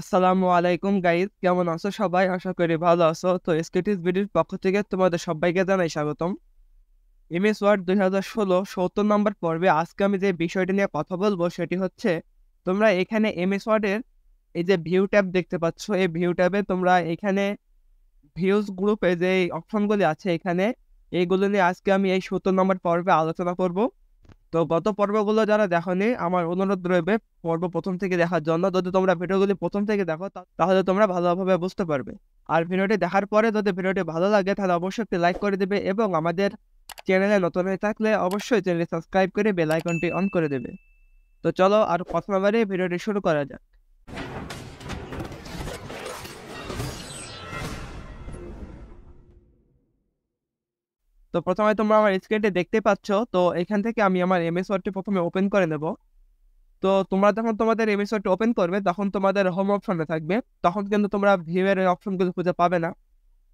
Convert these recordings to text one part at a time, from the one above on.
আসসালামু আলাইকুম গাইজ কেমন আছো সবাই আশা করি ভালো আছো তো স্কেটিস ভিডির পক্ষ থেকে তোমাদের সবাইকে জানাই স্বাগতম এমএস ওয়ার্ড দুই হাজার ষোলো সত্তর নম্বর পর্বে আজকে আমি যে বিষয়টি নিয়ে কথা বলবো সেটি হচ্ছে তোমরা এখানে এমএস ওয়ার্ডের এই যে ভিউ ট্যাব দেখতে পাচ্ছ এই ভিউ ট্যাবে তোমরা এখানে ভিউজ গ্রুপে যে অপশনগুলি আছে এখানে এইগুলো নিয়ে আজকে আমি এই সত্তর নম্বর পর্বে আলোচনা করবো তো গত পর্বগুলো যারা দেখনি আমার অনুরোধ রয়েছে পর্ব প্রথম থেকে দেখার জন্য যদি তোমরা ভিডিওগুলি প্রথম থেকে দেখো তাহলে তোমরা ভালোভাবে বুঝতে পারবে আর ভিডিওটি দেখার পরে যদি ভিডিওটি ভালো লাগে তাহলে অবশ্যই একটি লাইক করে দেবে এবং আমাদের চ্যানেলে নতুন হয়ে থাকলে অবশ্যই চ্যানেলটি সাবস্ক্রাইব করে বেল আইকনটি অন করে দেবে তো চলো আর কথা না বাড়িয়ে ভিডিওটি শুরু করা যাক তো প্রথমে তোমরা আমার স্ক্রিনটে দেখতে পাচ্ছ তো এখান থেকে আমি আমার এমএস ওয়ার্ডটি প্রথমে ওপেন করে নেব তো তোমরা যখন তোমাদের এমএস ওয়ার্ডটি ওপেন করবে তখন তোমাদের হোম অপশনে থাকবে তখন কিন্তু তোমরা ভিউয়ের অপশনগুলো খুঁজে পাবে না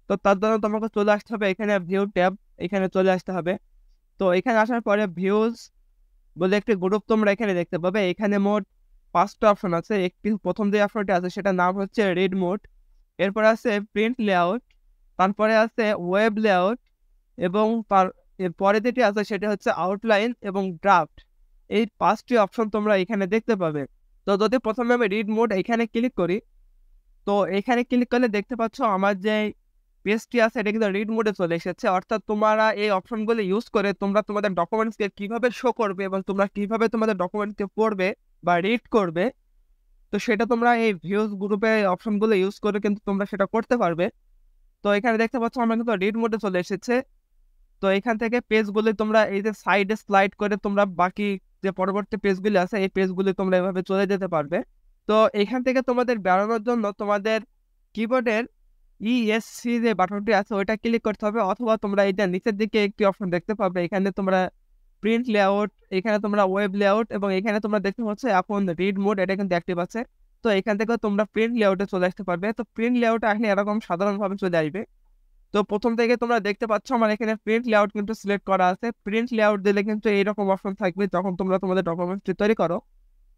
তো তার জন্য তোমাকে চলে আসতে হবে এখানে ভিউ ট্যাব এখানে চলে আসতে হবে তো এখানে আসার পরে ভিউজ বলে একটি গ্রুপ তোমরা এখানে দেখতে পাবে এখানে মোট পাঁচটা অপশন আছে একটি প্রথম যে অপশনটি আছে সেটা নাম হচ্ছে রেড মোড এরপর আছে প্রিন্ট লেআউট তারপরে আছে ওয়েব লেআউট এবং এর পরে যেটি আছে সেটা হচ্ছে আউটলাইন এবং ড্রাফট এই পাঁচটি অপশন তোমরা এখানে দেখতে পাবে তো যদি প্রথমে আমি রিড মোড এখানে ক্লিক করি তো এখানে ক্লিক করলে দেখতে পাচ্ছ আমার যে পেজটি আছে এটা কিন্তু রিড মোডে চলে এসেছে অর্থাৎ তোমরা এই অপশনগুলো ইউজ করে তোমরা তোমাদের ডকুমেন্টসকে কীভাবে শো করবে এবং তোমরা কীভাবে তোমাদের ডকুমেন্টসকে পড়বে বা রিড করবে তো সেটা তোমরা এই ভিউজ গ্রুপে অপশনগুলো ইউজ করে কিন্তু তোমরা সেটা করতে পারবে তো এখানে দেখতে পাচ্ছ আমরা কিন্তু রিড মোডে চলে এসেছে তো এখান থেকে পেজগুলি তোমরা এই যে সাইডে স্লাইড করে তোমরা বাকি যে পরবর্তী পেজগুলি আছে এই পেজগুলি তোমরা এভাবে চলে যেতে পারবে তো এখান থেকে তোমাদের বেরোনোর জন্য তোমাদের কিবোর্ডের ইএসসি e যে বাটনটি আছে ওইটা ক্লিক করতে হবে অথবা তোমরা এটা নিচের দিকে একটি অপশন দেখতে পাবে এখানে তোমরা প্রিন্ট লেআউট এখানে তোমরা ওয়েব লেআউট এবং এখানে তোমরা দেখতে পাচ্ছ এখন রিড মোড এটা কিন্তু অ্যাক্টিভ আছে তো এখান থেকে তোমরা প্রিন্ট লেআউটে চলে আসতে পারবে তো প্রিন্ট লেআউটে আসলে এরকম সাধারণভাবে চলে আসবে তো প্রথম থেকে তোমরা দেখতে পাচ্ছ আমার এখানে প্রিন্ট লেআউট কিন্তু সিলেক্ট করা আছে প্রিন্ট লেআউট দিলে কিন্তু এইরকম অপশন থাকবে যখন তোমরা তোমাদের ডকুমেন্টটি তৈরি করো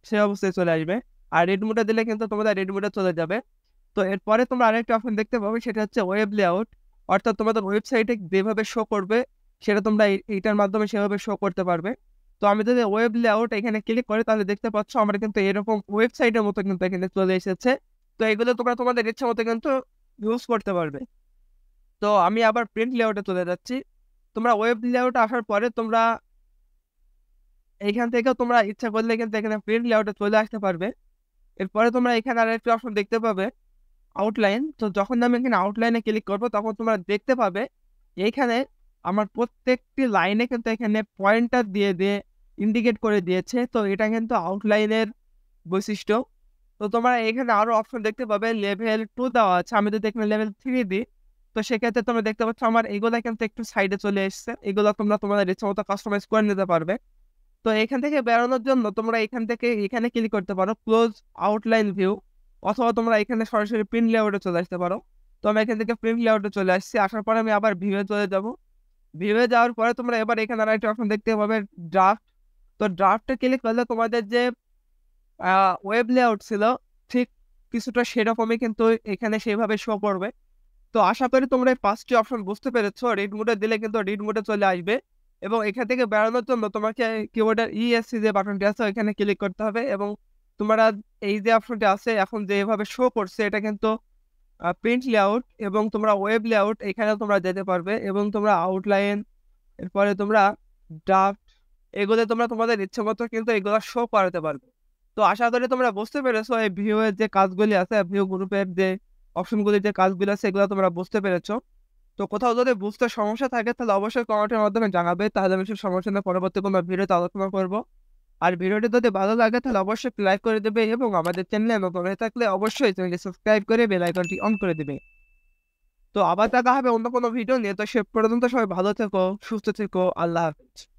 সে অবস্থায় চলে আসবে আর রেডমোটা দিলে কিন্তু তোমাদের রেডমোটা চলে যাবে তো এরপরে তোমরা আরেকটা অপশন দেখতে পাবে সেটা হচ্ছে ওয়েব লেআউট অর্থাৎ তোমাদের ওয়েবসাইটে যেভাবে শো করবে সেটা তোমরা এইটার মাধ্যমে সেভাবে শো করতে পারবে তো আমি যদি ওয়েব লেআউট এখানে ক্লিক করি তাহলে দেখতে পাচ্ছ আমার কিন্তু এরকম ওয়েবসাইটের মতো কিন্তু এখানে চলে এসেছে তো এগুলো তোমরা তোমাদের ইচ্ছা মতো কিন্তু ইউজ করতে পারবে তো আমি আবার প্রিন্ট লেআউটে চলে যাচ্ছি তোমরা ওয়েব লেআউটে আসার পরে তোমরা এইখান থেকেও তোমরা ইচ্ছা করলে কিন্তু এখানে প্রিন্ট লেআউটে চলে আসতে পারবে এরপরে তোমরা এখানে আর একটি অপশন দেখতে পাবে আউটলাইন তো যখন আমি এখানে আউটলাইনে ক্লিক করবো তখন তোমরা দেখতে পাবে এইখানে আমার প্রত্যেকটি লাইনে কিন্তু এখানে পয়েন্টার দিয়ে দিয়ে ইন্ডিকেট করে দিয়েছে তো এটা কিন্তু আউটলাইনের বৈশিষ্ট্য তো তোমরা এখানে আরও অপশন দেখতে পাবে লেভেল টু দেওয়া আছে আমি যদি এখানে লেভেল থ্রি দিই তো সেক্ষেত্রে তোমরা দেখতে পাচ্ছ আমার এগুলো কিন্তু একটু সাইডে চলে এসছে এগুলো তোমরা তোমাদের ইচ্ছা মতো কাস্টমাইজ করে নিতে পারবে তো এখান থেকে বেরোনোর জন্য তোমরা এখান থেকে এখানে ক্লিক করতে পারো ক্লোজ আউটলাইন ভিউ অথবা তোমরা এখানে সরাসরি প্রিন্ট লেআউটে চলে আসতে পারো তো আমি এখান থেকে প্রিন্ট লেআউটে চলে আসছি আসার পরে আমি আবার ভিউয়ে চলে যাব ভিউয়ে যাওয়ার পরে তোমরা এবার এখানে আরেকটা অপশন দেখতে পাবে ড্রাফট তো ড্রাফটে ক্লিক করলে তোমাদের যে ওয়েব লেআউট ছিল ঠিক কিছুটা সেরকমই কিন্তু এখানে সেভাবে শো করবে তো আশা করি তোমরা এই পাঁচটি অপশন বুঝতে পেরেছো রিড মোডে দিলে কিন্তু রিড মোডে চলে আসবে এবং এখান থেকে বেরোনোর জন্য তোমাকে কিবোর্ডের ইএসসি e যে বাটনটি আছে ওইখানে ক্লিক করতে হবে এবং তোমরা এই যে অপশনটি আছে এখন যেভাবে শো করছে এটা কিন্তু প্রিন্ট লেআউট এবং তোমরা ওয়েব লেআউট এখানে তোমরা যেতে পারবে এবং তোমরা আউটলাইন এরপরে তোমরা ড্রাফট এগুলো তোমরা তোমাদের ইচ্ছে মতো কিন্তু এগুলো শো করাতে পারবে তো আশা করি তোমরা বুঝতে পেরেছো এই ভিউ এর যে কাজগুলি আছে ভিউ গ্রুপের যে অপশনগুলি যে কাজগুলো আছে এগুলো তোমরা বুঝতে পেরেছ তো কোথাও যদি বুঝতে সমস্যা থাকে তাহলে অবশ্যই কমেন্টের মাধ্যমে জানাবে তাহলে আমি সব সমস্যা নিয়ে পরবর্তী কোনো ভিডিওতে আলোচনা করবো আর ভিডিওটি যদি ভালো লাগে তাহলে অবশ্যই লাইক করে দেবে এবং আমাদের চ্যানেলে নতুন হয়ে থাকলে অবশ্যই চ্যানেলটি সাবস্ক্রাইব করে বেল আইকনটি অন করে দেবে তো আবার দেখা হবে অন্য কোনো ভিডিও নিয়ে তো সে পর্যন্ত সবাই ভালো থেকো সুস্থ থেকো আল্লাহ হাফিজ